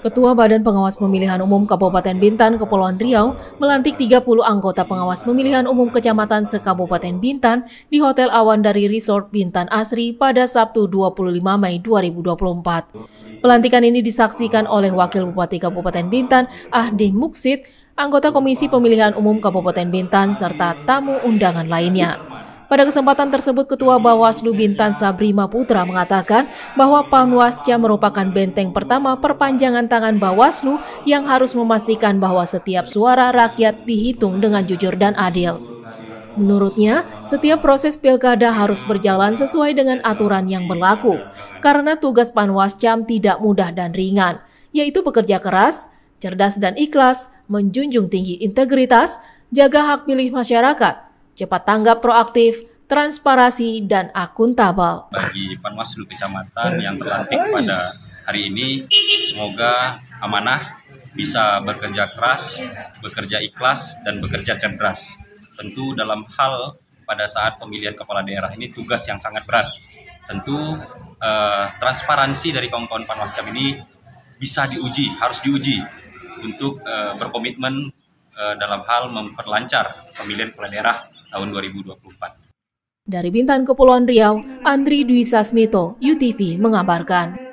Ketua Badan Pengawas Pemilihan Umum Kabupaten Bintan, Kepulauan Riau, melantik 30 anggota pengawas pemilihan umum kecamatan se-Kabupaten Bintan di Hotel Awan dari Resort Bintan Asri pada Sabtu 25 Mei 2024. Pelantikan ini disaksikan oleh Wakil Bupati Kabupaten Bintan, Ahdi Muksid, anggota Komisi Pemilihan Umum Kabupaten Bintan, serta tamu undangan lainnya. Pada kesempatan tersebut, Ketua Bawaslu Bintan Sabri Maputra mengatakan bahwa Panwasca merupakan benteng pertama perpanjangan tangan Bawaslu yang harus memastikan bahwa setiap suara rakyat dihitung dengan jujur dan adil. Menurutnya, setiap proses pilkada harus berjalan sesuai dengan aturan yang berlaku, karena tugas Panwascam tidak mudah dan ringan, yaitu bekerja keras, cerdas dan ikhlas, menjunjung tinggi integritas, jaga hak pilih masyarakat, cepat tanggap proaktif, transparasi dan akuntabel. Bagi Panwaslu Kecamatan yang terlantik pada hari ini, semoga amanah bisa bekerja keras, bekerja ikhlas, dan bekerja cerdas. Tentu dalam hal pada saat pemilihan kepala daerah ini tugas yang sangat berat. Tentu eh, transparansi dari kawan-kawan Panwascam ini bisa diuji, harus diuji untuk eh, berkomitmen eh, dalam hal memperlancar pemilihan kepala daerah tahun 2024. Dari Bintan, Kepulauan Riau, Andri Dwi Sasmito, UTV mengabarkan.